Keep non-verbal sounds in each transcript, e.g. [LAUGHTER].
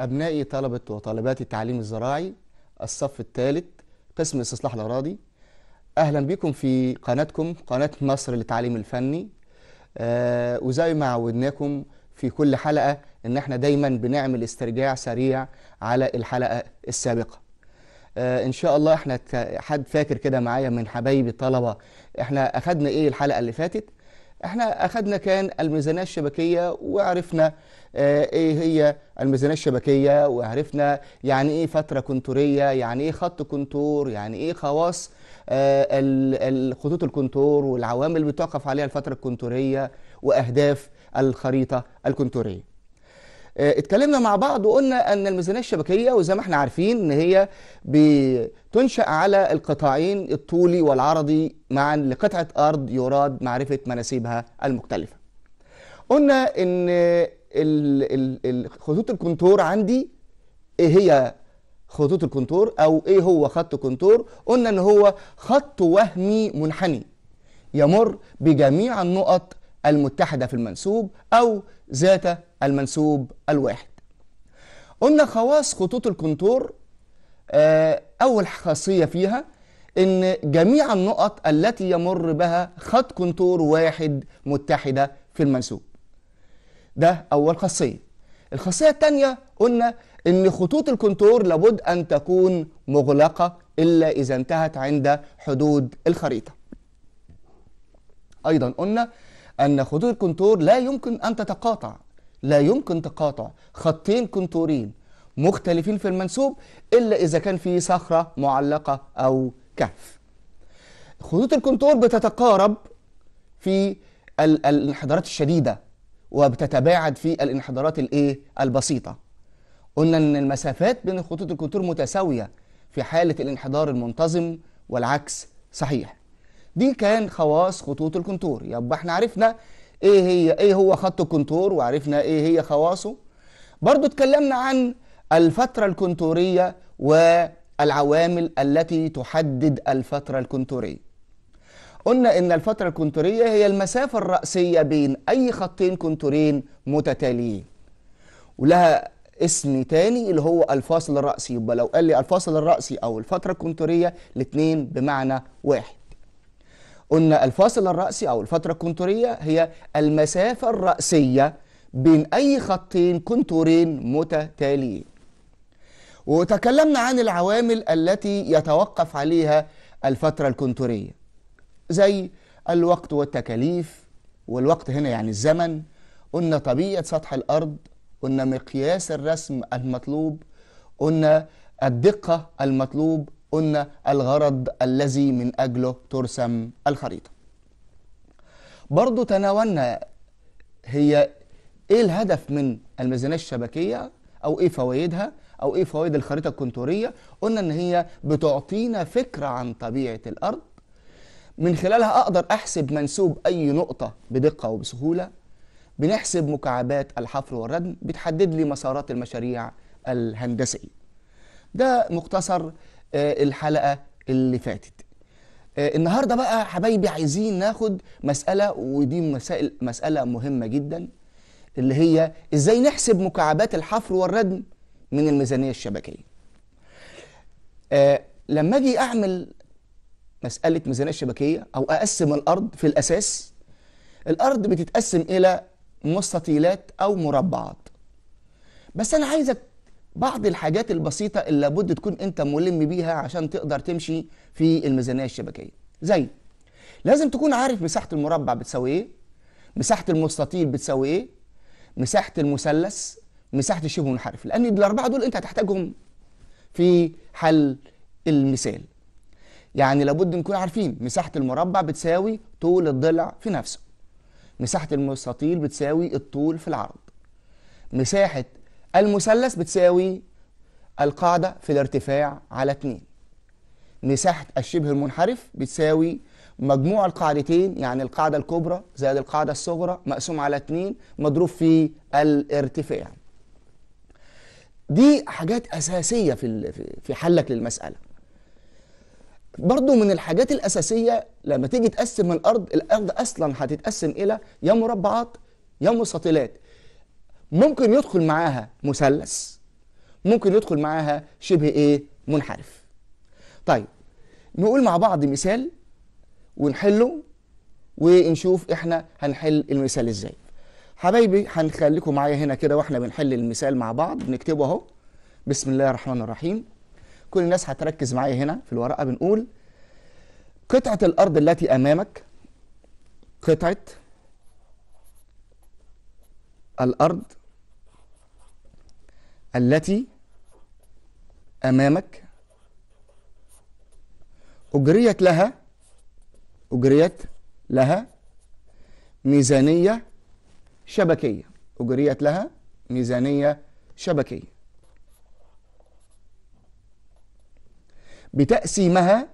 أبنائي طلبة وطالبات التعليم الزراعي الصف الثالث قسم استصلاح الأراضي أهلا بكم في قناتكم قناة مصر للتعليم الفني آه وزي ما عودناكم في كل حلقة إن احنا دايما بنعمل استرجاع سريع على الحلقة السابقة آه ان شاء الله احنا حد فاكر كده معايا من حبايبي الطلبه احنا اخدنا ايه الحلقه اللي فاتت احنا اخدنا كان الميزانيه الشبكيه وعرفنا آه، ايه هي الميزانيه الشبكيه وعرفنا يعني ايه فتره كنتوريه يعني ايه خط كنتور يعني ايه خواص آه، الخطوط الكنتور والعوامل اللي بتوقف عليها الفتره الكنتوريه واهداف الخريطه الكنتوريه آه، اتكلمنا مع بعض وقلنا ان الميزانيه الشبكيه وزي ما احنا عارفين ان هي بتنشا على القطاعين الطولي والعرضي معا لقطعه ارض يراد معرفه مناسيبها المختلفه. قلنا ان خطوط الكونتور عندي ايه هي خطوط الكونتور او ايه هو خط كونتور قلنا ان هو خط وهمي منحني يمر بجميع النقط المتحده في المنسوب او ذات المنسوب الواحد قلنا خواص خطوط الكونتور آه، اول خاصيه فيها ان جميع النقط التي يمر بها خط كونتور واحد متحده في المنسوب ده أول خاصية الخاصية الثانية قلنا إن خطوط الكنتور لابد أن تكون مغلقة إلا إذا انتهت عند حدود الخريطة أيضا قلنا أن خطوط الكنتور لا يمكن أن تتقاطع لا يمكن تقاطع خطين كنتورين مختلفين في المنسوب إلا إذا كان في صخرة معلقة أو كهف خطوط الكنتور بتتقارب في الانحدارات الشديدة وبتتباعد في الانحدارات الايه البسيطه قلنا ان المسافات بين خطوط الكونتور متساويه في حاله الانحدار المنتظم والعكس صحيح دي كان خواص خطوط الكونتور يبقى احنا عرفنا ايه هي ايه هو خط الكونتور وعرفنا ايه هي خواصه برضو اتكلمنا عن الفتره الكنتوريه والعوامل التي تحدد الفتره الكنتوريه قلنا ان الفتره الكنتوريه هي المسافه الراسيه بين اي خطين كنتورين متتاليين ولها اسم تاني اللي هو الفاصل الرأسي يبقى لو قال لي الفاصل الرأسي أو الفترة الكنتورية الاثنين بمعنى واحد قلنا الفاصل الرأسي أو الفترة الكنتورية هي المسافة الرأسية بين أي خطين كنتورين متتاليين وتكلمنا عن العوامل التي يتوقف عليها الفترة الكنتورية زي الوقت والتكاليف والوقت هنا يعني الزمن قلنا طبيعة سطح الأرض قلنا مقياس الرسم المطلوب قلنا الدقة المطلوب قلنا الغرض الذي من أجله ترسم الخريطة برضو تناولنا هي إيه الهدف من الميزانية الشبكية أو إيه فوائدها أو إيه فوائد الخريطة الكنتورية قلنا إن هي بتعطينا فكرة عن طبيعة الأرض من خلالها اقدر احسب منسوب اي نقطه بدقه وبسهوله بنحسب مكعبات الحفر والردم بتحدد لي مسارات المشاريع الهندسيه ده مختصر آه، الحلقه اللي فاتت آه، النهارده بقى حبايبي عايزين ناخد مساله ودي مسائل مساله مهمه جدا اللي هي ازاي نحسب مكعبات الحفر والردم من الميزانيه الشبكيه آه، لما اجي اعمل مساله ميزانيه شبكيه او اقسم الارض في الاساس الارض بتتقسم الى مستطيلات او مربعات بس انا عايزك بعض الحاجات البسيطه اللي لابد تكون انت ملم بيها عشان تقدر تمشي في الميزانيه الشبكيه زي لازم تكون عارف مساحه المربع بتساوي ايه مساحه المستطيل بتساوي ايه مساحه المثلث مساحه الشبه منحرف لان الاربعه دول انت هتحتاجهم في حل المثال يعني لابد نكون عارفين مساحة المربع بتساوي طول الضلع في نفسه مساحة المستطيل بتساوي الطول في العرض مساحة المثلث بتساوي القاعدة في الارتفاع على 2 مساحة الشبه المنحرف بتساوي مجموع القاعدتين يعني القاعدة الكبرى زائد القاعدة الصغرى مقسوم على 2 مضروب في الارتفاع دي حاجات أساسية في في حلك للمسألة برضو من الحاجات الأساسية لما تيجي تقسم الأرض الأرض أصلا هتتقسم إلى يا مربعات يا مستطيلات ممكن يدخل معاها مثلث ممكن يدخل معاها شبه إيه منحرف طيب نقول مع بعض مثال ونحله ونشوف احنا هنحل المثال ازاي حبايبي هنخليكم معايا هنا كده واحنا بنحل المثال مع بعض نكتبه اهو بسم الله الرحمن الرحيم كل الناس هتركز معايا هنا في الورقه بنقول قطعه الارض التي امامك قطعه الارض التي امامك اجريت لها اجريت لها ميزانيه شبكيه اجريت لها ميزانيه شبكيه بتقسيمها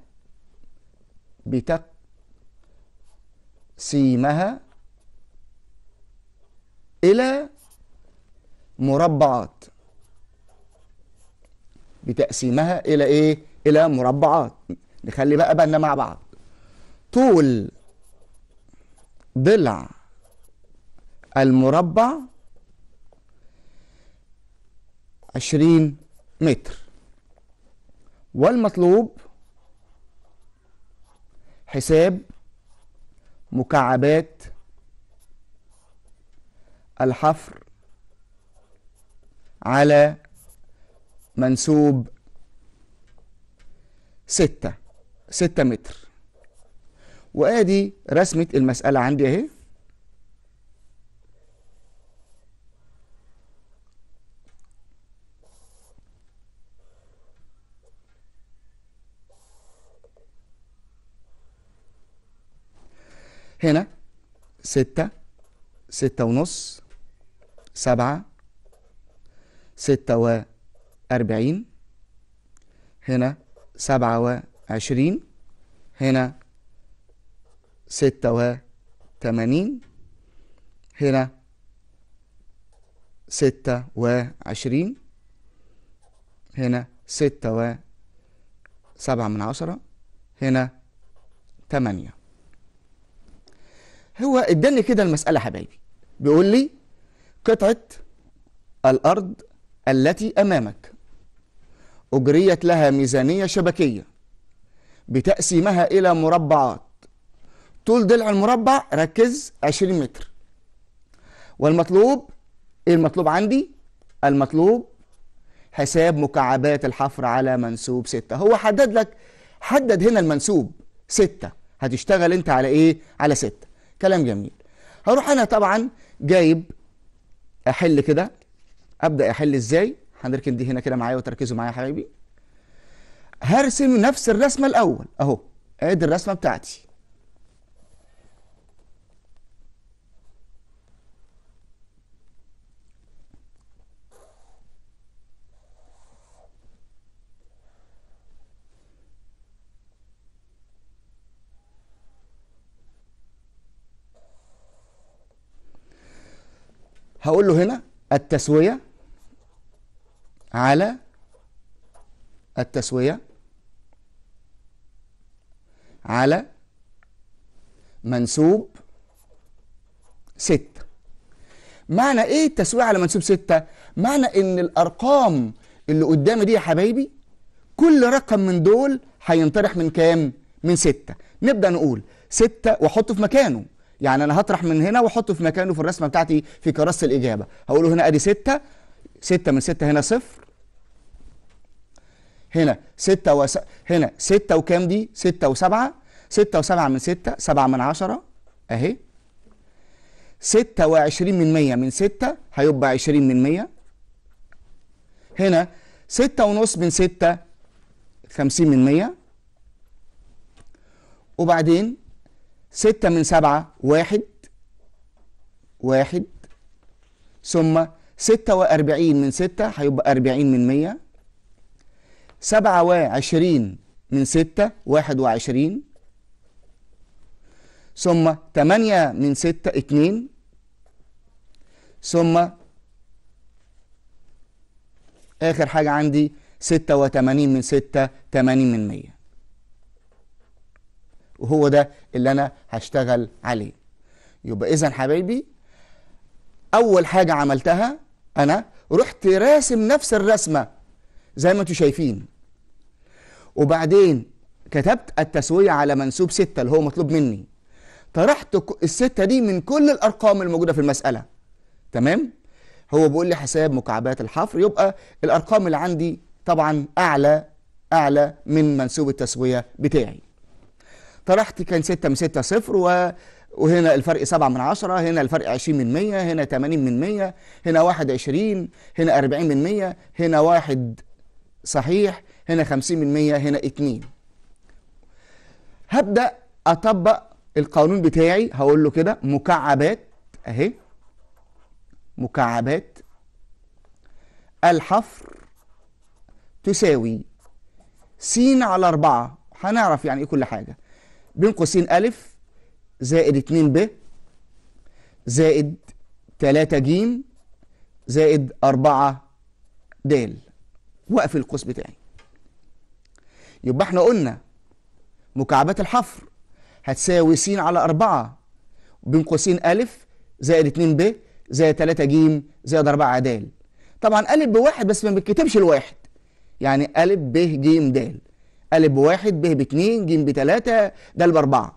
بتقسيمها إلى مربعات بتقسيمها إلى إيه؟ إلى مربعات نخلي بقى بالنا مع بعض طول ضلع المربع عشرين متر والمطلوب حساب مكعبات الحفر على منسوب ستة ستة متر وادي رسمة المسألة عندي اهي هنا ستة ستة ونص سبعة ستة وأربعين هنا سبعة وعشرين هنا ستة وتمانين هنا ستة وعشرين هنا ستة وسبعة من عشرة هنا ثمانية هو اداني كده المسألة حبايبي بيقول لي قطعة الأرض التي أمامك أجريت لها ميزانية شبكية بتقسيمها إلى مربعات طول ضلع المربع ركز 20 متر والمطلوب إيه المطلوب عندي؟ المطلوب حساب مكعبات الحفر على منسوب 6 هو حدد لك حدد هنا المنسوب 6 هتشتغل انت على ايه على 6 كلام جميل هروح انا طبعا جايب احل كده ابدا احل ازاي هنركن دي هنا كده معايا وتركزوا معايا يا حبايبي هرسم نفس الرسمه الاول اهو ادي الرسمه بتاعتي هقول له هنا التسوية على التسوية على منسوب ستة معنى ايه التسوية على منسوب ستة؟ معنى ان الارقام اللي قدامي دي يا حبايبي كل رقم من دول هينطرح من كام؟ من ستة نبدأ نقول ستة واحطه في مكانه يعني انا هطرح من هنا واحطه في مكانه في الرسمه بتاعتي في كراسه الاجابه هقول هنا ادي 6 6 من 6 هنا صفر هنا 6 وس... هنا 6 وكام دي 6 و7 6 و7 من 6 7 من 10 اهي 26 من 100 من 6 هيبقى 20 من 100 هنا 6 ونص من 6 50 من 100 وبعدين ستة من سبعة واحد واحد ثم ستة وأربعين من ستة هيبقى أربعين من مية سبعة وعشرين من ستة واحد وعشرين ثم تمانية من ستة اتنين ثم آخر حاجة عندي ستة وتمانين من ستة تمانين من مية وهو ده اللي انا هشتغل عليه يبقى اذا حبايبي اول حاجه عملتها انا رحت راسم نفس الرسمه زي ما انتم شايفين وبعدين كتبت التسويه على منسوب ستة اللي هو مطلوب مني طرحت الستة دي من كل الارقام الموجوده في المساله تمام هو بيقول لي حساب مكعبات الحفر يبقى الارقام اللي عندي طبعا اعلى اعلى من منسوب التسويه بتاعي طرحت كان 6 من 6 صفر و وهنا الفرق 7 من 10 هنا الفرق 20 من 100 هنا 80 من 100 هنا 21 هنا 40 من 100 هنا واحد صحيح هنا 50 من 100 هنا 2 هبدأ أطبق القانون بتاعي هقول له كده مكعبات أهي مكعبات الحفر تساوي س على 4 هنعرف يعني ايه كل حاجة بين قوسين أ زائد 2 ب زائد 3 ج زائد 4 د واقفل القوس بتاعي يبقى احنا قلنا مكعبات الحفر هتساوي س على 4 بين قوسين أ زائد 2 ب زائد 3 ج زائد 4 د طبعا أ بواحد بس ما بتكتبش الواحد يعني أ ب ج د ا بواحد ب باتنين ج بتلاته د باربعه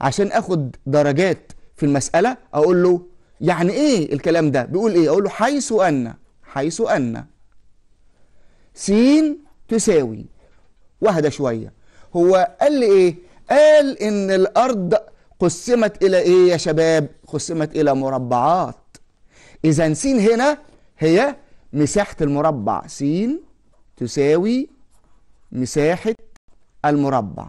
عشان اخد درجات في المساله اقول له يعني ايه الكلام ده بيقول ايه اقول له حيث ان حيث ان س تساوي واحده شويه هو قال لي ايه قال ان الارض قسمت الى ايه يا شباب قسمت الى مربعات اذا س هنا هي مساحه المربع س تساوي مساحة المربع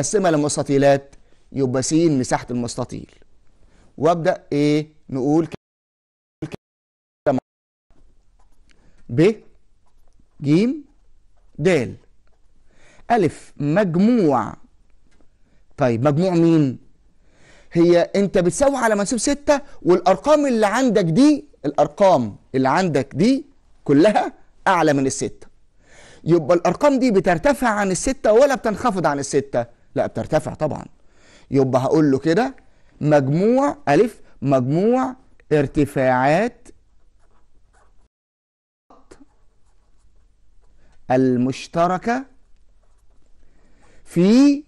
قسمها لمستطيلات يبقى س مساحة المستطيل وأبدأ إيه نقول كده ب ج د ألف مجموع طيب مجموع مين؟ هي أنت بتساوي على منسوب ستة والأرقام اللي عندك دي الأرقام اللي عندك دي كلها أعلى من الستة يبقى الارقام دي بترتفع عن الستة ولا بتنخفض عن الستة لا بترتفع طبعا يبقى هقول له كده مجموع الف مجموع ارتفاعات المشتركة في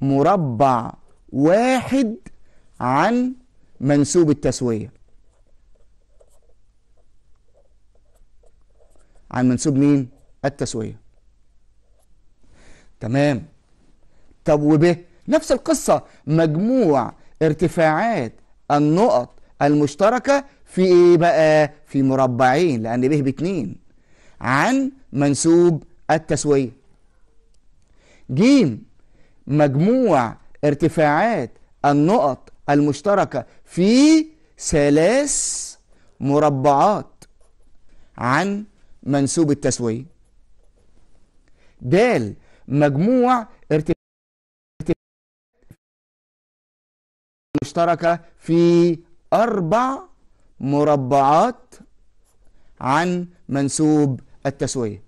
مربع واحد عن منسوب التسوية عن منسوب مين؟ التسوية تمام طب وب نفس القصة مجموع ارتفاعات النقط المشتركة في ايه بقى في مربعين لان به باتنين عن منسوب التسوية جيم مجموع ارتفاعات النقط المشتركة في ثلاث مربعات عن منسوب التسوية د مجموع ارتفاع مشتركة في أربع مربعات عن منسوب التسوية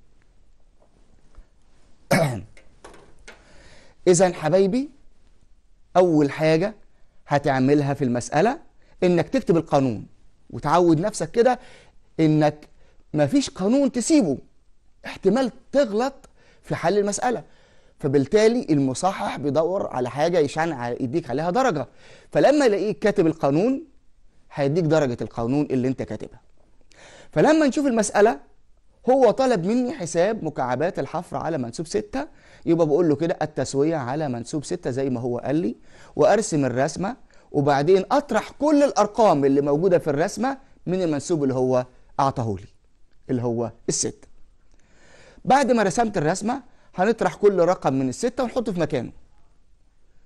[CLEARS THROAT] إذا حبايبي أول حاجة هتعملها في المسألة إنك تكتب القانون وتعود نفسك كده إنك مفيش قانون تسيبه احتمال تغلط في حل المساله فبالتالي المصحح بيدور على حاجه يشعن يديك عليها درجه فلما يلاقيك كاتب القانون هيديك درجه القانون اللي انت كاتبها فلما نشوف المساله هو طلب مني حساب مكعبات الحفر على منسوب 6 يبقى بقول له كده التسويه على منسوب 6 زي ما هو قال لي وارسم الرسمه وبعدين اطرح كل الارقام اللي موجوده في الرسمه من المنسوب اللي هو اعطاهولي اللي هو الستة بعد ما رسمت الرسمه هنطرح كل رقم من السته ونحطه في مكانه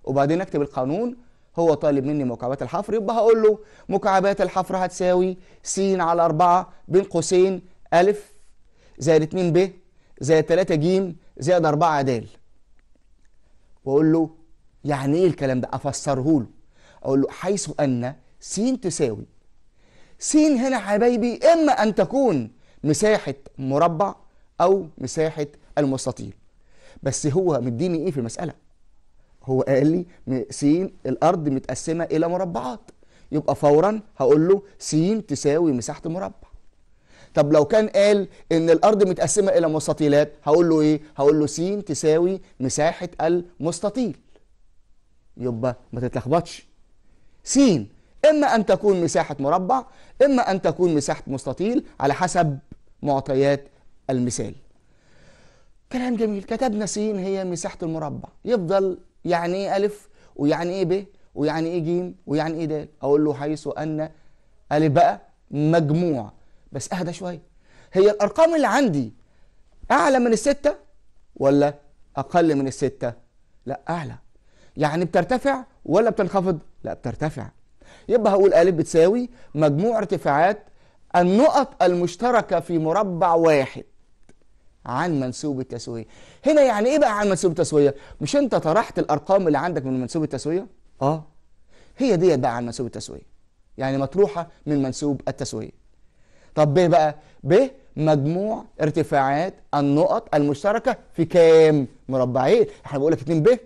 وبعدين اكتب القانون هو طالب مني مكعبات الحفر يبقى هقول له مكعبات الحفر هتساوي س على 4 بين قوسين ا زائد 2 ب زائد 3 ج زائد 4 د واقول له يعني ايه الكلام ده افسره له اقول له حيث ان س تساوي س هنا حبايبي اما ان تكون مساحه مربع أو مساحة المستطيل بس هو مديني إيه في المسألة هو قال لي س الأرض متقسمة إلى مربعات يبقى فورا هقول له س تساوي مساحة مربع طب لو كان قال ان الارض متقسمه الى مستطيلات هقول له ايه هقول له س تساوي مساحه المستطيل يبقى ما تتلخبطش س اما ان تكون مساحه مربع اما ان تكون مساحه مستطيل على حسب معطيات المثال كلام جميل كتبنا س هي مساحه المربع يفضل يعني ايه الف ويعني ايه ب ويعني ايه ج ويعني ايه د اقول له حيث ان الف بقى مجموع بس اهدى شويه هي الارقام اللي عندي اعلى من السته ولا اقل من السته لا اعلى يعني بترتفع ولا بتنخفض لا بترتفع يبقى هقول ألف بتساوي مجموع ارتفاعات النقط المشتركه في مربع واحد عن منسوب التسوية هنا يعني ايه بقى عن منسوب التسوية مش انت طرحت الارقام اللي عندك من منسوب التسوية اه هي ديت بقى عن منسوب التسوية يعني مطروحة من منسوب التسوية طب ب بقى ب مجموع ارتفاعات النقط المشتركة في كام مربعين احنا بقول لك 2 ب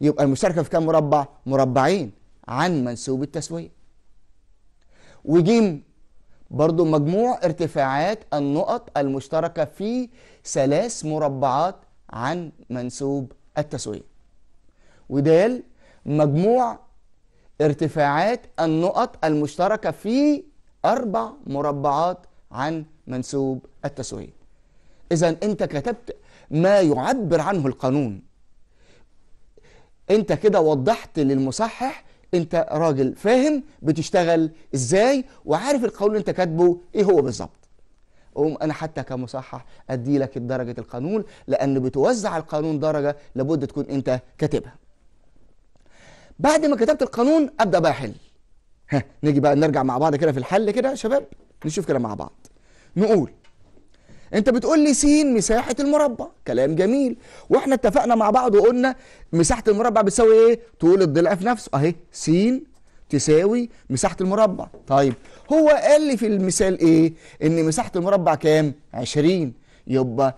يبقى المشتركة في كام مربع مربعين عن منسوب التسوية وجيم برضو مجموع ارتفاعات النقط المشتركة في ثلاث مربعات عن منسوب التسوية ودال مجموع ارتفاعات النقط المشتركة في أربع مربعات عن منسوب التسوية إذا أنت كتبت ما يعبر عنه القانون أنت كده وضحت للمصحح انت راجل فاهم بتشتغل ازاي وعارف القانون اللي انت كاتبه ايه هو بالظبط اقوم انا حتى كمصحح ادي لك درجه القانون لان بتوزع القانون درجه لابد تكون انت كاتبها بعد ما كتبت القانون ابدا بقى احل ها نيجي بقى نرجع مع بعض كده في الحل كده يا شباب نشوف كده مع بعض نقول انت بتقول لي س مساحه المربع كلام جميل واحنا اتفقنا مع بعض وقلنا مساحه المربع بتساوي ايه طول الضلع في نفسه اهي س تساوي مساحه المربع طيب هو قال لي في المثال ايه ان مساحه المربع كام 20 يبقى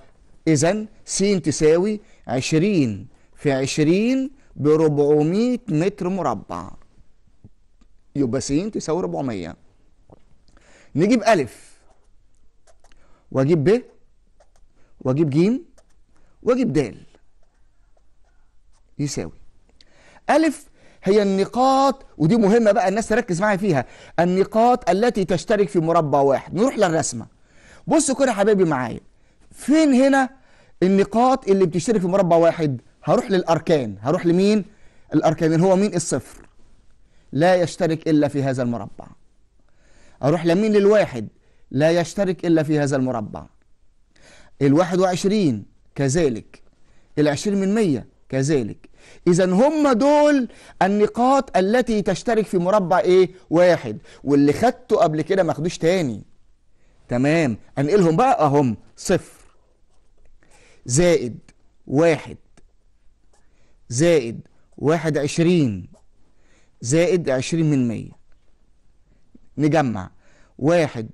اذا س تساوي 20 في 20 ب 400 متر مربع يبقى س تساوي 400 نجيب ألف واجيب ب واجيب ج واجيب د يساوي ألف هي النقاط ودي مهمة بقى الناس تركز معايا فيها النقاط التي تشترك في مربع واحد نروح للرسمة بصوا كده حبايبي معايا فين هنا النقاط اللي بتشترك في مربع واحد هروح للأركان هروح لمين الأركان هو مين الصفر لا يشترك إلا في هذا المربع أروح لمين للواحد لا يشترك إلا في هذا المربع الواحد وعشرين كذلك العشرين من مية كذلك إذا هم دول النقاط التي تشترك في مربع إيه واحد واللي خدته قبل كده ما خدوش تاني تمام أنقلهم بقى أهم صفر زائد واحد زائد واحد عشرين زائد عشرين من مية نجمع واحد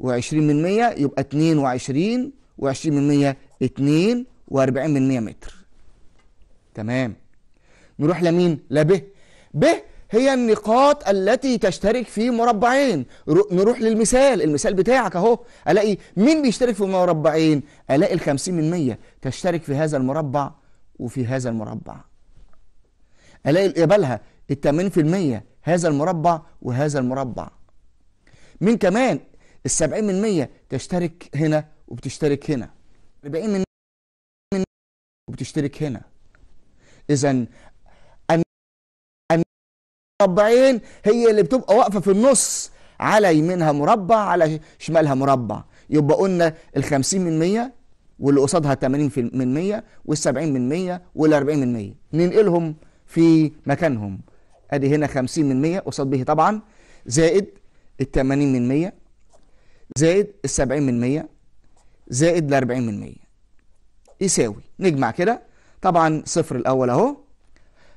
و20% يبقى 22 و20% 42 من 100 متر تمام نروح لمين ب ب هي النقاط التي تشترك في مربعين نروح للمثال المثال بتاعك اهو الاقي مين بيشترك في مربعين الاقي ال50% تشترك في هذا المربع وفي هذا المربع الاقي يقبلها ال80% هذا المربع وهذا المربع مين كمان ال 70% تشترك هنا وبتشترك هنا 40% وبتشترك هنا إذا المربعين هي اللي بتبقى واقفة في النص على يمينها مربع على شمالها مربع يبقى قلنا ال من واللي قصادها 80 من 100 وال70 من 100 وال40 من 100 ننقلهم في مكانهم ادي هنا 50 من 100 قصاد به طبعا زائد ال 80 من 100 زائد ال 70 من 100 زائد ال 40 من 100 يساوي نجمع كده طبعا صفر الاول اهو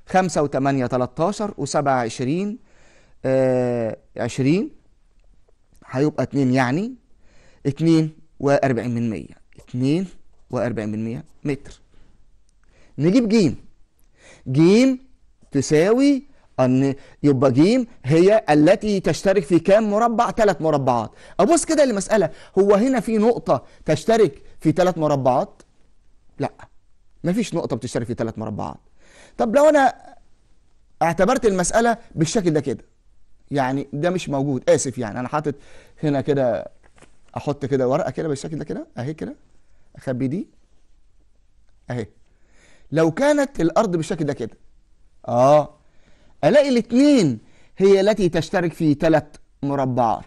5 و8 13 و7 20 آه 20 هيبقى 2 يعني 2 و40 من 100 2 و40 من 100 متر نجيب جيم جيم تساوي ان يبقى ج هي التي تشترك في كام مربع ثلاث مربعات ابص كده للمسألة هو هنا في نقطه تشترك في ثلاث مربعات لا مفيش نقطه بتشترك في ثلاث مربعات طب لو انا اعتبرت المساله بالشكل ده كده يعني ده مش موجود اسف يعني انا حاطط هنا كده احط كده ورقه كده بالشكل ده كده اهي كده اخبي دي اهي لو كانت الارض بالشكل ده كده اه ألاقي الاثنين هي التي تشترك في ثلاث مربعات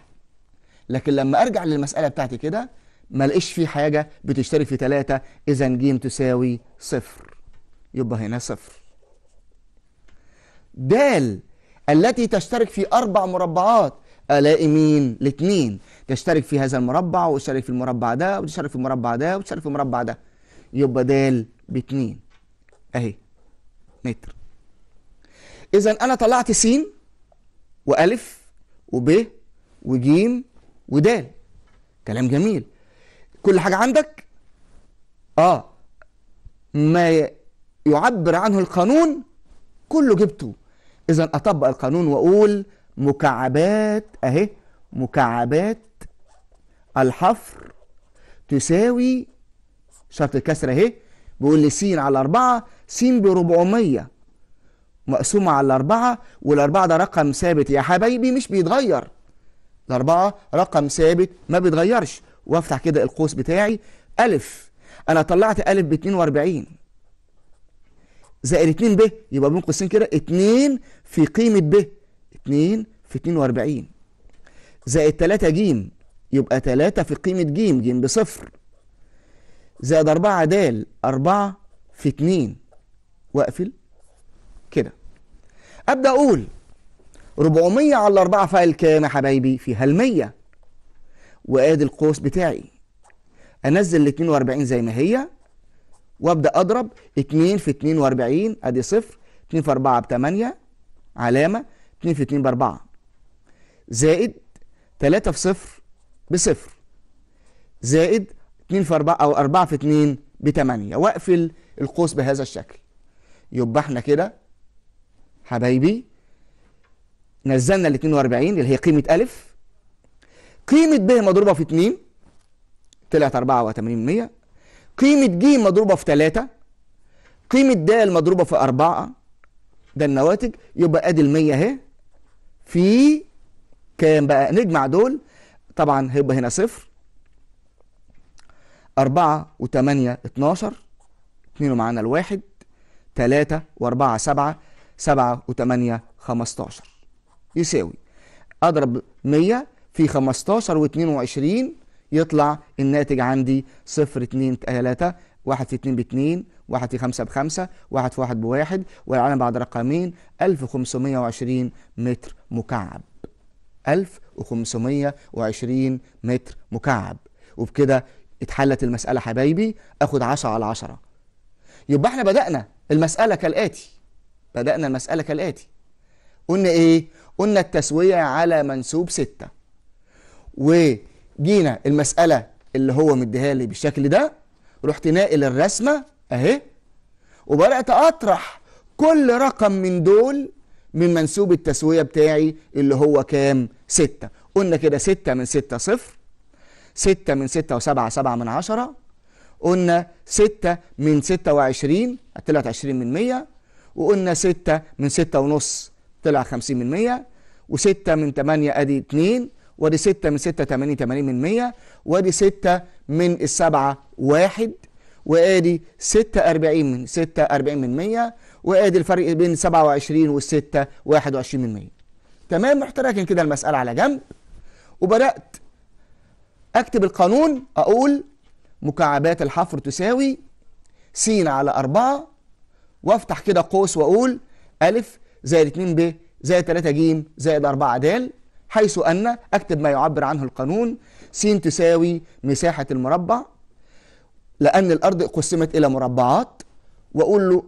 لكن لما أرجع للمسألة بتاعتي كده ما لقيش في حاجة بتشترك في ثلاثة إذا ج تساوي صفر يبقى هنا صفر د التي تشترك في أربع مربعات الاقي مين الاثنين تشترك في هذا المربع وتشترك في المربع ده وتشترك في المربع ده وتشترك في المربع ده يبقى د باتنين اهي متر إذا أنا طلعت س وألف وب وج ود كلام جميل كل حاجة عندك آه ما يعبر عنه القانون كله جبته إذا أطبق القانون وأقول مكعبات أهي مكعبات الحفر تساوي شرط الكسر أهي بيقول لي س على 4 س ب 400 مقسومة على الأربعة والأربعة ده رقم ثابت يا حبايبي مش بيتغير الأربعة رقم ثابت ما بيتغيرش وافتح كده القوس بتاعي أ أنا طلعت أ ب 42 زائد 2 ب يبقى بين قوسين كده 2 في قيمة ب 2 في 42 زائد 3 ج يبقى 3 في قيمة ج ج بصفر زائد 4 د 4 في 2 واقفل كده ابدا اقول 400 على 4 فاعل كام يا حبايبي فيها ال100 وادي القوس بتاعي انزل ال 42 زي ما هي وابدا اضرب 2 في 42 ادي صفر 2 في 4 ب 8 علامه 2 في 2 ب 4 زائد 3 في صفر بصفر زائد 2 في 4 او 4 في 2 ب 8 واقفل القوس بهذا الشكل يبقى احنا كده حبايبي نزلنا ال 42 اللي هي قيمة ألف قيمة ب مضروبة في 2 طلعت 84% قيمة ج مضروبة في 3 قيمة د مضروبة في 4 ده النواتج يبقى ادي ال 100 اهي في كام بقى نجمع دول طبعا هيبقى هنا صفر 4 و8 12 2 ومعانا الواحد 3 و4 7 7 و8 15 يساوي اضرب 100 في 15 و22 يطلع الناتج عندي 0 2 3 1 في 2 ب 2 1 في 5 ب 5 1 في 1 ب 1 والعالم بعد رقمين 1520 متر مكعب 1520 متر مكعب وبكده اتحلت المسألة حبايبي اخد 10 على 10 يبقى احنا بدأنا المسألة كالآتي بدأنا المسألة كالآتي قلنا إيه؟ قلنا التسوية على منسوب ستة وجينا المسألة اللي هو مديها لي بالشكل ده رحت ناقل الرسمة أهي وبدأت أطرح كل رقم من دول من منسوب التسوية بتاعي اللي هو كام؟ ستة قلنا كده ستة من ستة صفر ستة من ستة وسبعة سبعة من عشرة قلنا ستة من ستة وعشرين طلعت عشرين من مية وقلنا 6 من 6 ونص طلع 50 من 100 و6 من 8 ادي 2 وادي 6 من 6 8 80 من 100 وادي 6 من 7 1 وادي 6 40 من 6 40 من 100 وادي الفرق بين 27 وال 6 21 من 100 تمام محتركن كده المساله على جنب وبدات اكتب القانون اقول مكعبات الحفر تساوي س على 4 وافتح كده قوس واقول ألف زائد 2 ب زائد 3 ج زائد 4 د حيث أن أكتب ما يعبر عنه القانون س تساوي مساحة المربع لأن الأرض قسمت إلى مربعات وأقول له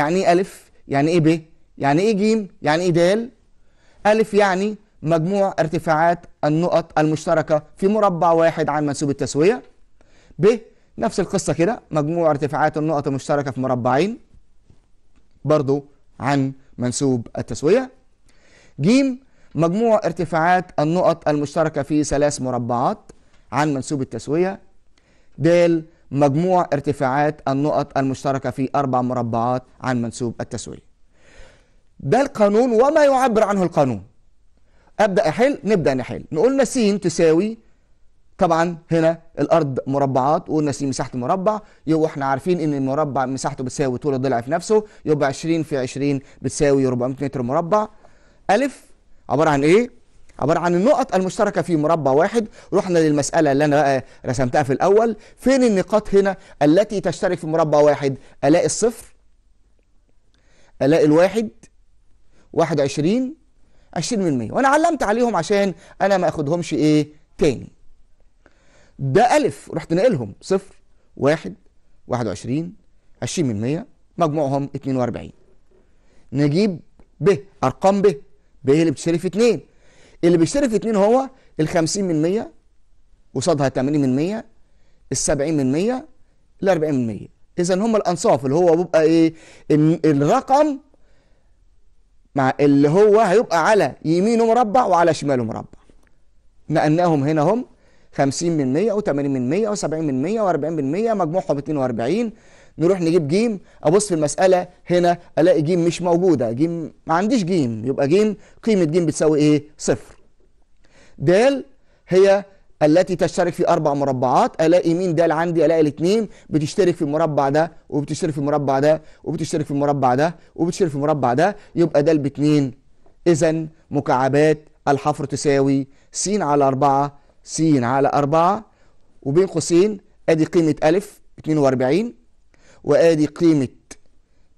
يعني إيه ألف؟ يعني إيه ب؟ يعني إيه ج؟ يعني إيه د؟ ألف يعني مجموع ارتفاعات النقط المشتركة في مربع واحد عن منسوب التسوية ب نفس القصة كده مجموع ارتفاعات النقط المشتركة في مربعين برضو عن منسوب التسوية جيم مجموع ارتفاعات النقط المشتركة في ثلاث مربعات عن منسوب التسوية د مجموع ارتفاعات النقط المشتركة في أربع مربعات عن منسوب التسوية ده القانون وما يعبر عنه القانون أبدأ أحل نبدأ نحل نقولنا س تساوي طبعا هنا الارض مربعات وقلنا سي مساحه المربع يبقى احنا عارفين ان المربع مساحته بتساوي طول الضلع في نفسه يبقى 20 في 20 بتساوي 400 متر مربع الف عباره عن ايه عباره عن النقط المشتركه في مربع واحد رحنا للمساله اللي انا بقى رسمتها في الاول فين النقاط هنا التي تشترك في مربع واحد الاقي الصفر الاقي الواحد 21 20% وانا علمت عليهم عشان انا ما اخدهمش ايه تاني ده ألف رحت ناقلهم صفر واحد واحد وعشرين عشرين من مية مجموعهم اتنين واربعين نجيب ب أرقام ب ب اللي بتشتري في اتنين اللي بيشتري في اتنين هو الخمسين من مية قصادها تمانين من مية السبعين من مية الأربعين من مية إذا هم الأنصاف اللي هو بيبقى إيه الرقم مع اللي هو هيبقى على يمينه مربع وعلى شماله مربع نقلناهم هنا هم 50 من 100 و80 من 100 و70 من 100 و40 من 100 مجموعهم 42 نروح نجيب جيم ابص في المساله هنا الاقي جيم مش موجوده جيم ما عنديش جيم يبقى جيم قيمه جيم بتساوي ايه صفر د هي التي تشترك في اربع مربعات الاقي مين د عندي الاقي الاثنين بتشترك في المربع ده وبتشترك في المربع ده وبتشترك في المربع ده وبتشترك في المربع ده يبقى د باثنين اذا مكعبات الحفر تساوي س على 4 س على 4 وبين قوسين ادي قيمة أ 42 وادي قيمة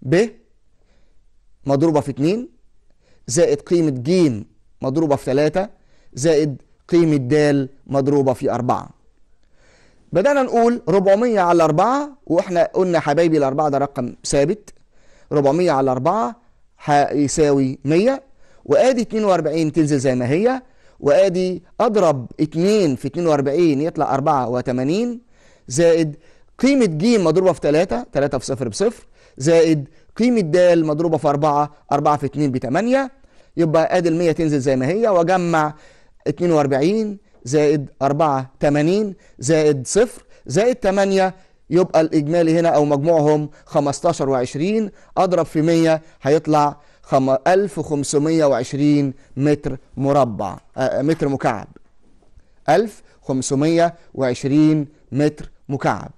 ب مضروبة في 2 زائد قيمة ج مضروبة في 3 زائد قيمة د مضروبة في 4 بدأنا نقول 400 على 4 واحنا قلنا حبايبي الأربعة ده رقم ثابت 400 على 4 هيساوي 100 وادي 42 تنزل زي ما هي وادي اضرب 2 في 42 يطلع 84 زائد قيمة ج مضروبة في 3 3 في 0 بصفر زائد قيمة د مضروبة في 4 4 في 2 ب 8 يبقى ادي ال 100 تنزل زي ما هي واجمع 42 زائد 4 80 زائد صفر زائد 8 يبقى الاجمالي هنا او مجموعهم 15 و20 اضرب في 100 هيطلع 1520 متر مربع آه، آه، متر مكعب 1520 متر مكعب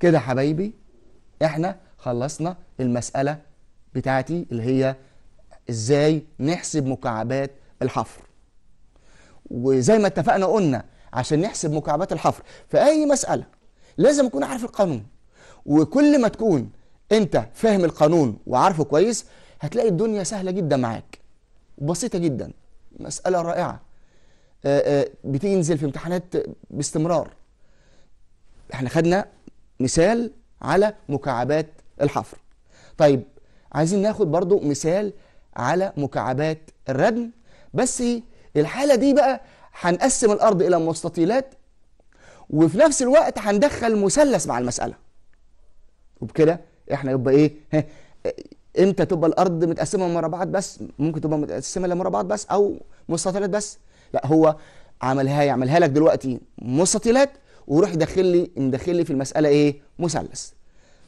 كده حبايبي احنا خلصنا المسألة بتاعتي اللي هي ازاي نحسب مكعبات الحفر وزي ما اتفقنا قلنا عشان نحسب مكعبات الحفر في اي مسألة لازم اكون عارف القانون وكل ما تكون انت فاهم القانون وعارفه كويس هتلاقي الدنيا سهله جدا معاك وبسيطه جدا مساله رائعه آه، آه، بتنزل في امتحانات باستمرار احنا خدنا مثال على مكعبات الحفر طيب عايزين ناخد برضو مثال على مكعبات الردم بس الحاله دي بقى هنقسم الارض الى مستطيلات وفي نفس الوقت هندخل مثلث مع المساله وبكده احنا يبقى ايه امتى تبقى الارض متقسمه بعض بس ممكن تبقى متقسمه لمربعات بس او مستطيلات بس لا هو عملها يعملها لك دلوقتي مستطيلات وروح داخل لي مدخل لي في المساله ايه مثلث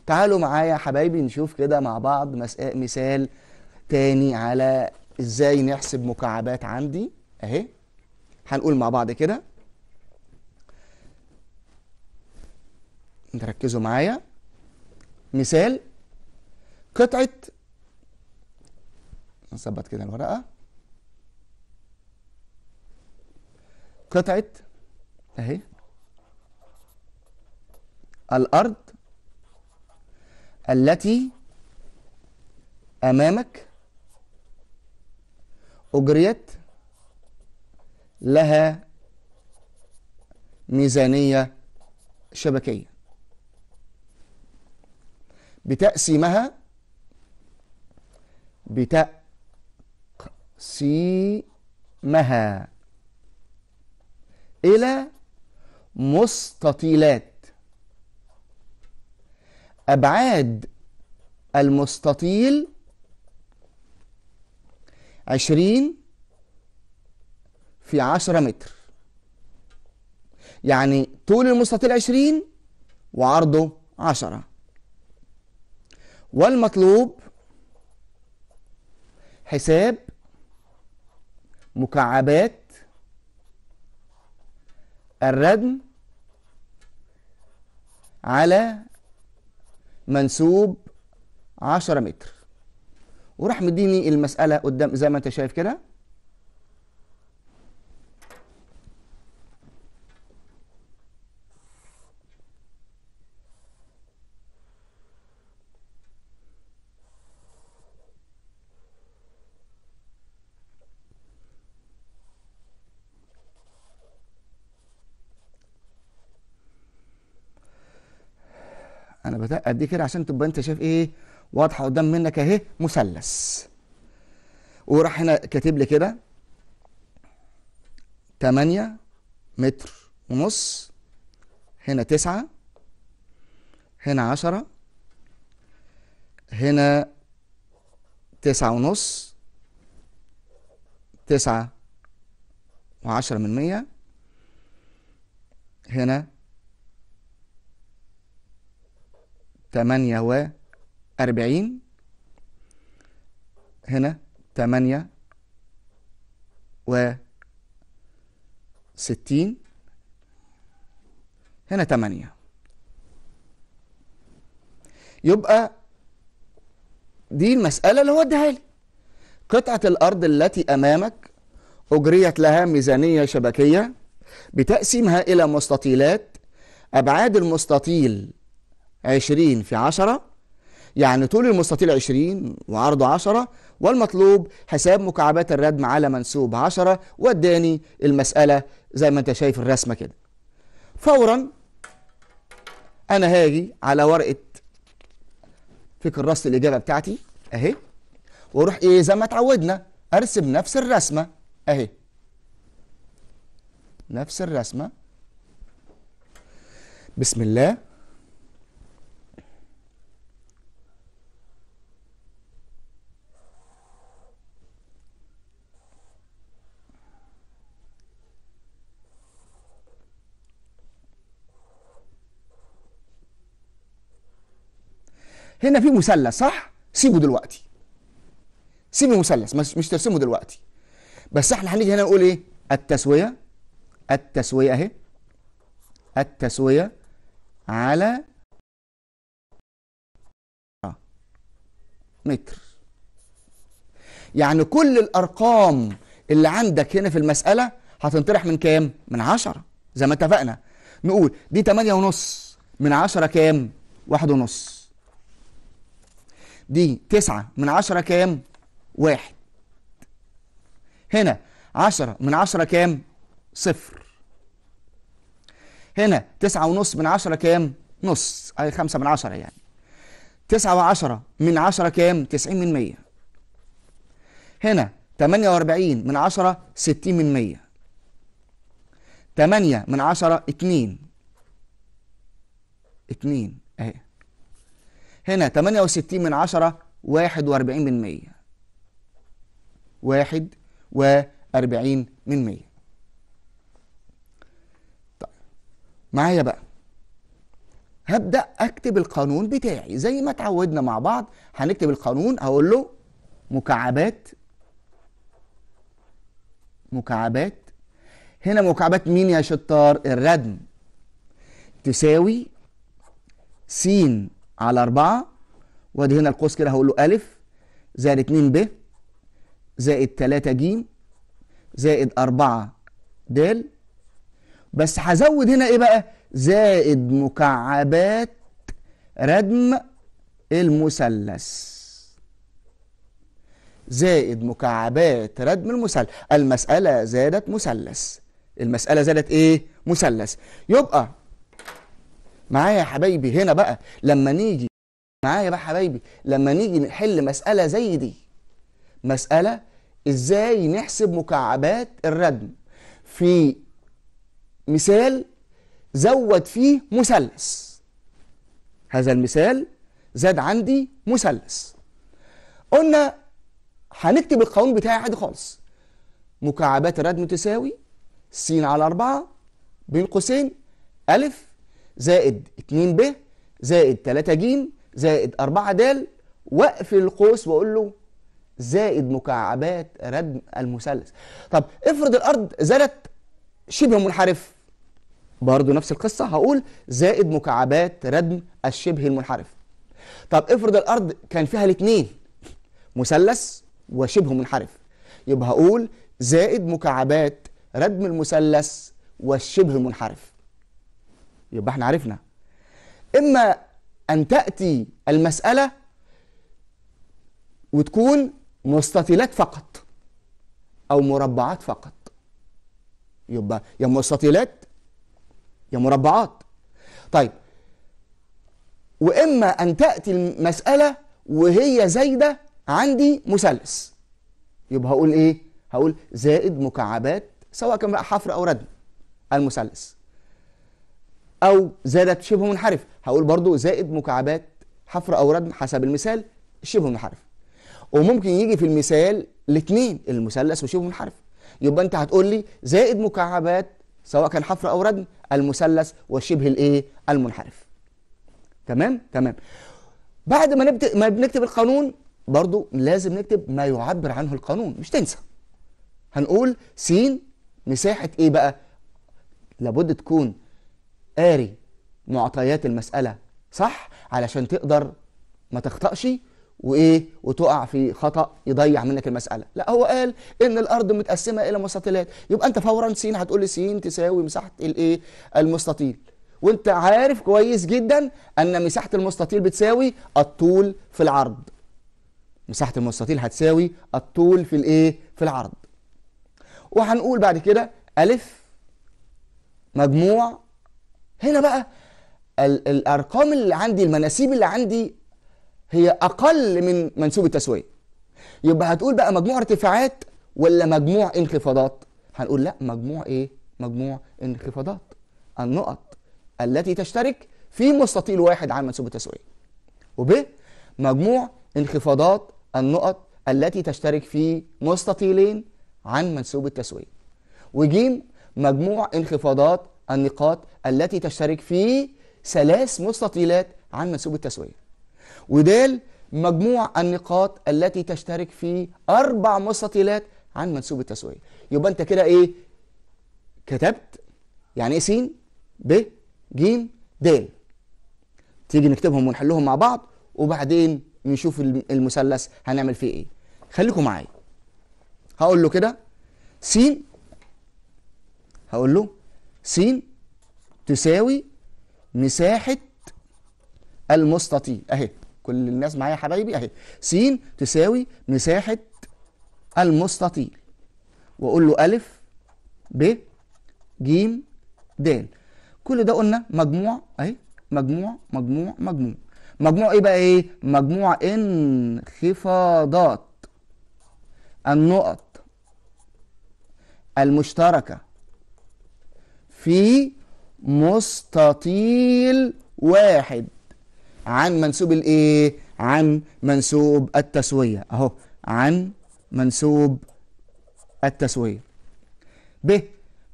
تعالوا معايا يا حبايبي نشوف كده مع بعض مثال تاني على ازاي نحسب مكعبات عندي اهي هنقول مع بعض كده ركزوا معايا مثال قطعه نثبت كده الورقه قطعه اهي الارض التي امامك اجريت لها ميزانيه شبكيه بتقسيمها بتقسيمها إلى مستطيلات أبعاد المستطيل عشرين في عشرة متر يعني طول المستطيل عشرين وعرضه عشرة والمطلوب حساب مكعبات الردم على منسوب 10 متر وراح مديني المسألة قدام زي ما انت شايف كده بتاع قد كده عشان تبقى انت شايف ايه واضحه قدام منك اهي مثلث وراح هنا كاتب لي كده 8 متر ونص هنا 9 هنا 10 هنا 9 ونص 9 و10 من 100 هنا تمانية وأربعين هنا تمانية وستين هنا تمانية يبقى دي المسألة اللي هو اديها لي قطعة الأرض التي أمامك أجريت لها ميزانية شبكية بتقسيمها إلى مستطيلات أبعاد المستطيل 20 في 10 يعني طول المستطيل 20 وعرضه 10 والمطلوب حساب مكعبات الردم على منسوب 10 واداني المسألة زي ما انت شايف الرسمة كده فورا انا هاجي على ورقة في كراسة الإجابة بتاعتي اهي واروح ايه زي ما اتعودنا ارسم نفس الرسمة اهي نفس الرسمة بسم الله هنا في مثلث صح سيبه دلوقتي سيب المثلث مش ترسمه دلوقتي بس احنا هنيجي هنا نقول ايه التسويه التسويه اهي التسويه على متر يعني كل الارقام اللي عندك هنا في المساله هتنطرح من كام من 10 زي ما اتفقنا نقول دي 8 ونص من 10 كام واحد ونص دي تسعة من عشرة كام واحد هنا عشرة من عشرة كام صفر هنا تسعة ونص من عشرة كام نص أي خمسة من عشرة يعني تسعة وعشرة من عشرة كام تسعين من مية هنا تمانية واربعين من عشرة ستين من مية تمانية من عشرة اتنين اتنين اهي هنا 68 من عشرة 41 من 100 واربعين من 100 طيب معايا بقى هبدأ أكتب القانون بتاعي زي ما اتعودنا مع بعض هنكتب القانون هقول له مكعبات مكعبات هنا مكعبات مين يا شطار الردم تساوي س على 4 وادي هنا القوس كده هقول له ألف زائد 2 ب زائد 3 ج زائد 4 د بس هزود هنا ايه بقى زائد مكعبات ردم المثلث زائد مكعبات ردم المثلث المسألة زادت مثلث المسألة زادت ايه مثلث يبقى معايا يا حبايبي هنا بقى لما نيجي معايا بقى حبايبي لما نيجي نحل مسألة زي دي مسألة ازاي نحسب مكعبات الردم في مثال زود فيه مثلث هذا المثال زاد عندي مثلث قلنا هنكتب القانون بتاعي عادي خالص مكعبات الردم تساوي س على 4 بين قوسين أ زائد 2 ب زائد 3 ج زائد 4 د واقفل القوس واقول له زائد مكعبات ردم المثلث طب افرض الارض زادت شبه منحرف برضه نفس القصه هقول زائد مكعبات ردم الشبه المنحرف طب افرض الارض كان فيها الاثنين مثلث وشبه منحرف يبقى هقول زائد مكعبات ردم المثلث والشبه المنحرف يبقى احنا عرفنا اما ان تاتي المساله وتكون مستطيلات فقط او مربعات فقط يبقى يا مستطيلات يا مربعات طيب واما ان تاتي المساله وهي زايده عندي مثلث يبقى هقول ايه هقول زائد مكعبات سواء كان بقى حفر او ردم المثلث او زادت شبه منحرف هقول برضو زائد مكعبات حفر او ردم حسب المثال شبه منحرف وممكن يجي في المثال الاثنين المثلث وشبه منحرف يبقى انت هتقول لي زائد مكعبات سواء كان حفر او ردم المثلث وشبه الايه المنحرف تمام تمام بعد ما نبدا ما بنكتب القانون برضو لازم نكتب ما يعبر عنه القانون مش تنسى هنقول س مساحه ايه بقى لابد تكون قاري معطيات المسألة صح علشان تقدر ما تخطأش وايه وتقع في خطا يضيع منك المساله لا هو قال ان الارض متقسمه الى مستطيلات يبقى انت فورا س هتقول لي س تساوي مساحه الايه المستطيل وانت عارف كويس جدا ان مساحه المستطيل بتساوي الطول في العرض مساحه المستطيل هتساوي الطول في الايه في العرض وهنقول بعد كده الف مجموع هنا بقى الارقام اللي عندي المناسيب اللي عندي هي اقل من منسوب التسويه يبقى هتقول بقى مجموع ارتفاعات ولا مجموع انخفاضات هنقول لا مجموع ايه مجموع انخفاضات النقط التي تشترك في مستطيل واحد عن منسوب التسويه وب مجموع انخفاضات النقط التي تشترك في مستطيلين عن منسوب التسويه وج مجموع انخفاضات النقاط التي تشترك في ثلاث مستطيلات عن منسوب التسوية ودال مجموع النقاط التي تشترك في أربع مستطيلات عن منسوب التسوية يبقى أنت كده إيه كتبت يعني إيه س ب ج د تيجي نكتبهم ونحلهم مع بعض وبعدين نشوف المثلث هنعمل فيه إيه خليكم معايا هقول له كده س هقول له س تساوي مساحة المستطيل أهي كل الناس معايا حبايبي أهي س تساوي مساحة المستطيل وأقول له ألف ب ج د كل ده قلنا مجموع أهي مجموع مجموع مجموع مجموع إيه بقى إيه؟ مجموع انخفاضات النقط المشتركة في مستطيل واحد عن منسوب الايه عن منسوب التسويه اهو عن منسوب التسويه ب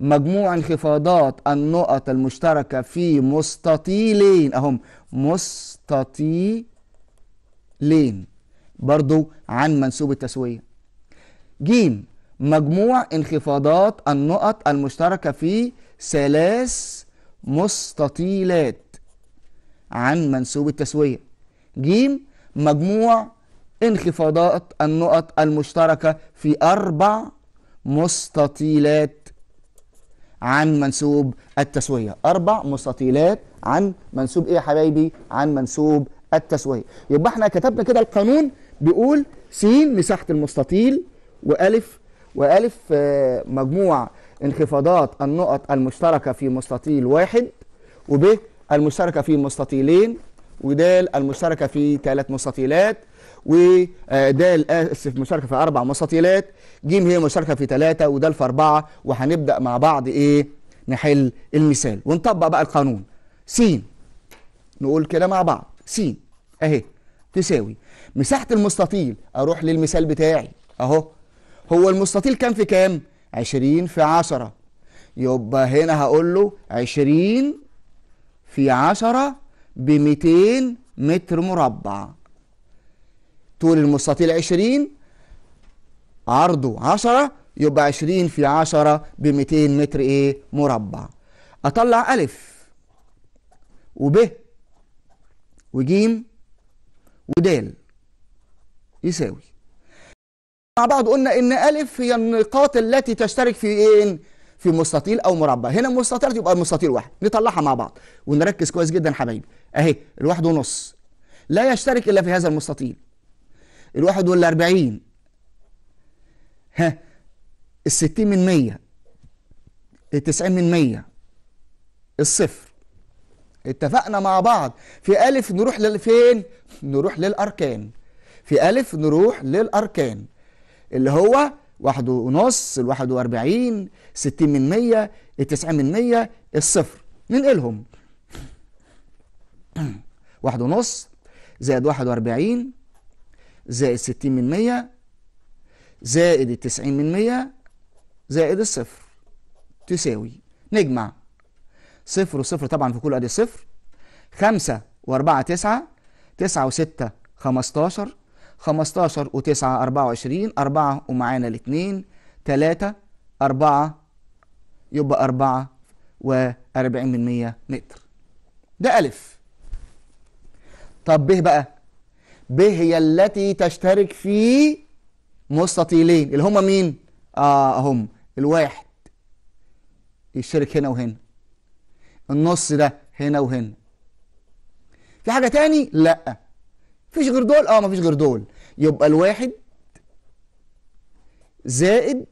مجموع انخفاضات النقط المشتركة في مستطيلين أهم مستطيلين برضو عن منسوب التسوية ج مجموع انخفاضات النقط المشتركة في ثلاث مستطيلات عن منسوب التسوية ج مجموع انخفاضات النقط المشتركة في أربع مستطيلات عن منسوب التسوية أربع مستطيلات عن منسوب إيه يا حبايبي عن منسوب التسوية يبقى احنا كتبنا كده القانون بيقول س مساحة المستطيل وألف وألف آه، مجموع انخفاضات النقط المشتركة في مستطيل واحد وب المشتركة في مستطيلين ودال المشتركة في ثلاث مستطيلات ودال اسف مشتركه في اربع مستطيلات ج هي مشتركه في ثلاثه ودال في اربعه وهنبدا مع بعض ايه نحل المثال ونطبق بقى القانون س نقول كده مع بعض س اهي تساوي مساحه المستطيل اروح للمثال بتاعي اهو هو المستطيل كان في كام عشرين في عشرة يبقى هنا هقول له عشرين في عشرة بمئتين متر مربع طول المستطيل عشرين عرضه عشرة يبقى عشرين في عشرة بمئتين متر ايه مربع اطلع الف وب وجيم ودال يساوي مع بعض قلنا ان الف هي النقاط التي تشترك في ايه في مستطيل او مربع هنا مستطيل يبقى مستطيل واحد نطلعها مع بعض ونركز كويس جدا حبايبي اهي الواحد ونص لا يشترك الا في هذا المستطيل الواحد والاربعين ها الستين من مية التسعين من مية الصفر اتفقنا مع بعض في ألف نروح لفين نروح للأركان في ألف نروح للأركان اللي هو واحد ونص الواحد واربعين ستين من مية التسعين من مية الصفر ننقلهم [CLEARS THROAT] واحد ونص زائد واحد واربعين زائد ستين من مية زائد التسعين من مية زائد الصفر تساوي نجمع صفر وصفر طبعا في كل أدي صفر خمسة وأربعة تسعة تسعة وستة خمستاشر 15 و9 24 4 ومعانا الاثنين 3 4 يبقى 4 و40 من 100 متر ده ألف طب ب بقى ب هي التي تشترك في مستطيلين اللي هما مين؟ اه هم الواحد يشترك هنا وهنا النص ده هنا وهنا في حاجة تاني؟ لأ فيش غير دول اه مفيش غير دول يبقى الواحد زائد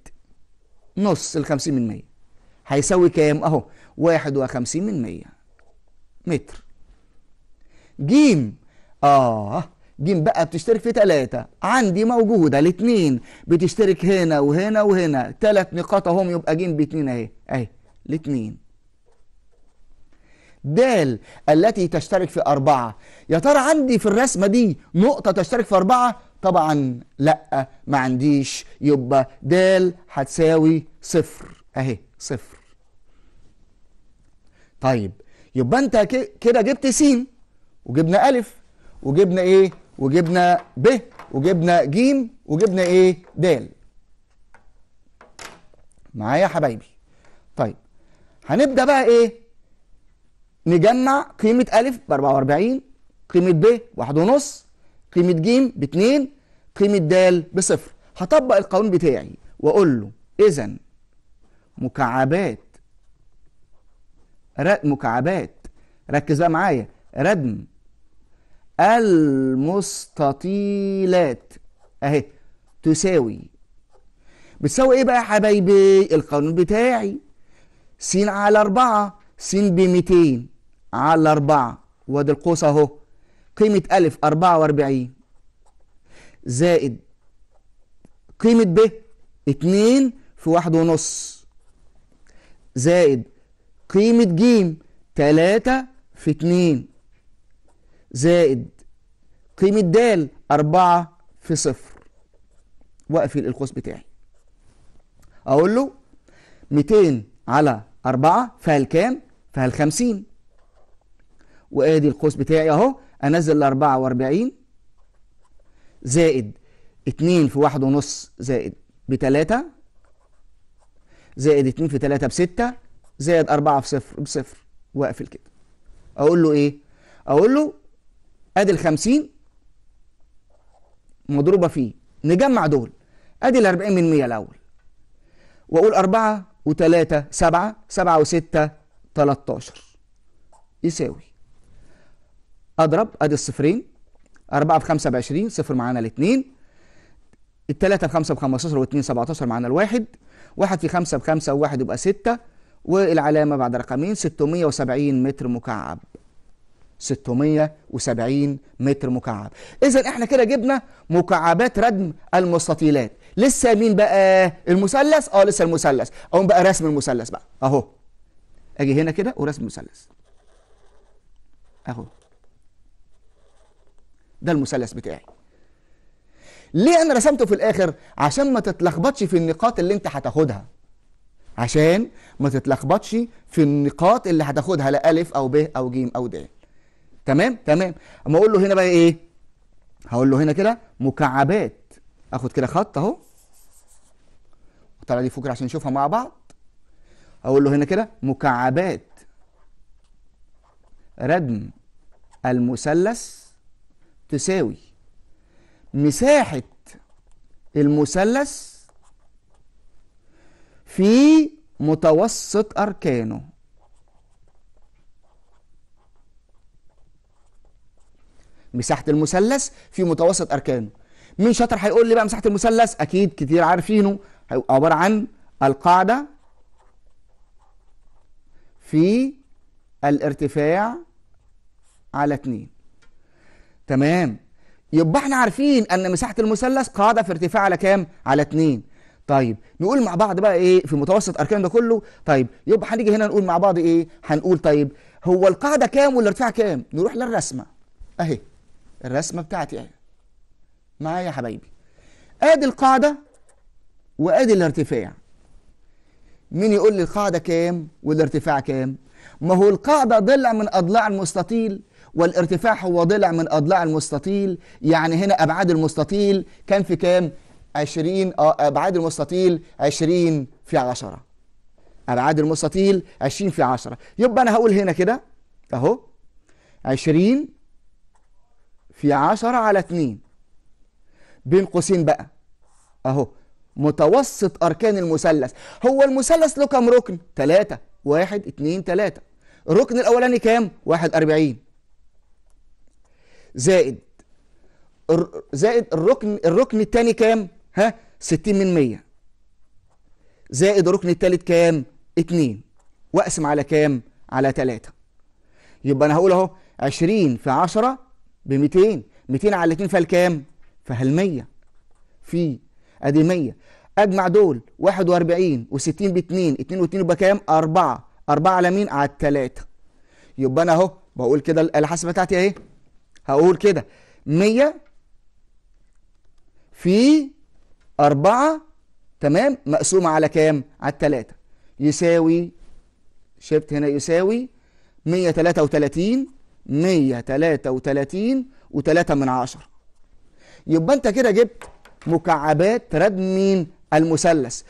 نص ال 50 من 100 هيساوي كام اهو 51 من 100 متر جيم اه جيم بقى بتشترك في ثلاثة عندي موجودة الاثنين بتشترك هنا وهنا وهنا ثلاث نقاط اهم يبقى جيم باتنين اهي اهي الاثنين د التي تشترك في أربعة يا ترى عندي في الرسمة دي نقطة تشترك في أربعة طبعا لا ما عنديش يبقى د هتساوي صفر أهي صفر طيب يبقى أنت كده جبت س وجبنا ألف وجبنا إيه وجبنا ب وجبنا ج وجبنا إيه د معايا يا حبايبي طيب هنبدأ بقى إيه نجمع قيمة أ ب 44 قيمة ب 1.5 قيمة ج ب 2 قيمة د بصفر هطبق القانون بتاعي وأقول له إذا مكعبات مكعبات ركز بقى معايا ردم المستطيلات اهي تساوي بتساوي ايه بقى يا حبايبي القانون بتاعي س على 4 س ب 200 على أربعة وادي القوس أهو قيمة ألف أربعة وأربعين زائد قيمة ب اتنين في واحد ونص زائد قيمة ج تلاتة في اتنين زائد قيمة د أربعة في صفر وأقفل القوس بتاعي أقول له 200 على 4 فهل كام؟ فهل 50 وادي القوس بتاعي اهو انزل 44 زائد 2 في 1 ونص زائد ب 3 زائد 2 في 3 ب 6 زائد 4 في 0 ب 0 واقفل كده اقول له ايه اقول له ادي ال 50 مضروبه فيه نجمع دول ادي ال 40 من 100 الاول واقول 4 و3 7 7 و6 13 يساوي اضرب ادي الصفرين 4 في 5 ب 20 صفر معانا الاثنين الثلاثة في 5 ب 15 والاثنين 17 معانا الواحد واحد في 5 ب 5 و1 يبقى 6 والعلامة بعد رقمين 670 متر مكعب 670 متر مكعب اذا احنا كده جبنا مكعبات ردم المستطيلات لسه مين بقى المثلث اه لسه المثلث اقوم بقى رسم المثلث بقى اهو اجي هنا كده ورسم المثلث اهو ده المثلث بتاعي ليه انا رسمته في الاخر عشان ما تتلخبطش في النقاط اللي انت هتاخدها عشان ما تتلخبطش في النقاط اللي هتاخدها لا الف او ب او ج او د تمام تمام اما اقول له هنا بقى ايه هقول له هنا كده مكعبات اخد كده خط اهو وطلع دي فكره عشان نشوفها مع بعض اقول له هنا كده مكعبات ردم المثلث تساوي مساحة المثلث في متوسط أركانه مساحة المثلث في متوسط أركانه مين شاطر هيقول لي بقى مساحة المثلث أكيد كتير عارفينه عبارة عن القاعدة في الارتفاع على اتنين تمام يبقى احنا عارفين ان مساحه المثلث قاعده في ارتفاع على كام على 2 طيب نقول مع بعض بقى ايه في متوسط اركان ده كله طيب يبقى هنيجي هنا نقول مع بعض ايه هنقول طيب هو القاعده كام والارتفاع كام نروح للرسمه اهي الرسمه بتاعتي اهي معايا يا حبايبي ادي القاعده وادي الارتفاع مين يقول لي القاعده كام والارتفاع كام ما هو القاعده ضلع من اضلاع المستطيل والارتفاع هو ضلع من أضلاع المستطيل يعني هنا أبعاد المستطيل كان في كام؟ 20 آه، أبعاد المستطيل 20 في 10 أبعاد المستطيل 20 في 10 يبقى أنا هقول هنا كده أهو 20 في 10 على 2 بين قوسين بقى أهو متوسط أركان المثلث هو المثلث له كام ركن؟ 3 1 2 3 الركن الأولاني كام؟ 41 زائد زائد الركن الركن الثاني كام ها 60 من 100 زائد الركن الثالث كام 2 واقسم على كام على 3 يبقى انا هقول اهو 20 في 10 ب 200 200 على 2 فالكام فهل 100 في ادي 100 اجمع دول 41 و60 ب 2 2 و2 يبقى كام 4 4 على مين على 3 يبقى انا اهو بقول كده الحاسبه بتاعتي اهي هقول كده 100 في 4 تمام مقسومة على كام؟ على 3 يساوي شفت هنا يساوي 133 133 و3 من 10 يبقى انت كده جبت مكعبات رد مين؟ المثلث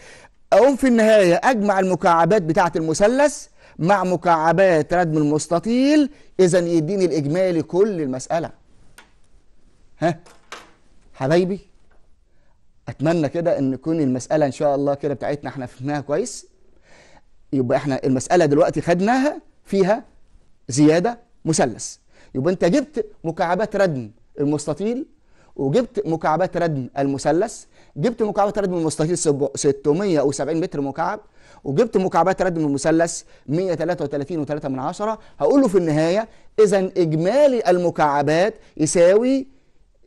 اقوم في النهاية اجمع المكعبات بتاعة المثلث مع مكعبات ردم المستطيل اذا يديني الاجمالي كل المساله ها حبايبي اتمنى كده ان تكون المساله ان شاء الله كده بتاعتنا احنا فهمناها كويس يبقى احنا المساله دلوقتي خدناها فيها زياده مثلث يبقى انت جبت مكعبات ردم المستطيل وجبت مكعبات ردم المثلث جبت مكعبات ردم المستطيل 670 متر مكعب وجبت مكعبات رد من المثلث 133.3 من عشرة هقول له في النهاية إذا إجمالي المكعبات يساوي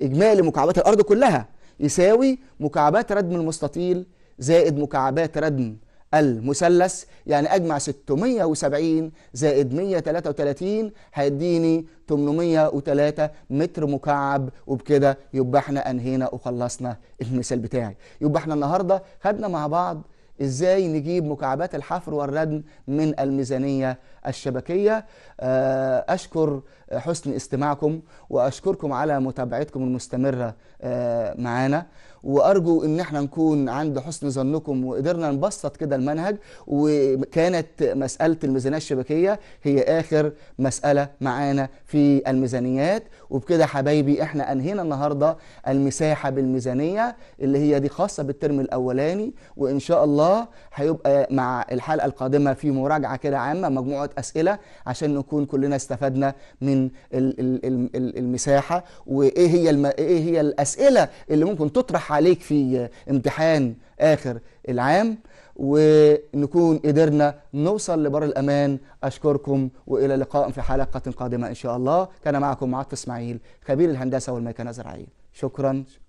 إجمالي مكعبات الأرض كلها يساوي مكعبات ردم المستطيل زائد مكعبات ردم المثلث يعني اجمع 670 زائد 133 هيديني 803 متر مكعب وبكده يبقى احنا انهينا وخلصنا المثال بتاعي يبقى احنا النهارده خدنا مع بعض ازاي نجيب مكعبات الحفر والردم من الميزانيه الشبكيه آه، اشكر حسن استماعكم واشكركم على متابعتكم المستمره آه، معانا وارجو ان احنا نكون عند حسن ظنكم وقدرنا نبسط كده المنهج وكانت مساله الميزانيه الشبكيه هي اخر مساله معانا في الميزانيات وبكده حبايبي احنا انهينا النهارده المساحه بالميزانيه اللي هي دي خاصه بالترم الاولاني وان شاء الله هيبقى مع الحلقه القادمه في مراجعه كده عامه مجموعه اسئله عشان نكون كلنا استفدنا من المساحه وايه هي ايه هي الاسئله اللي ممكن تطرح عليك في امتحان اخر العام ونكون قدرنا نوصل لبر الامان اشكركم والى لقاء في حلقه قادمه ان شاء الله كان معكم عاطف اسماعيل خبير الهندسه والميكانيكا الزراعيه شكرا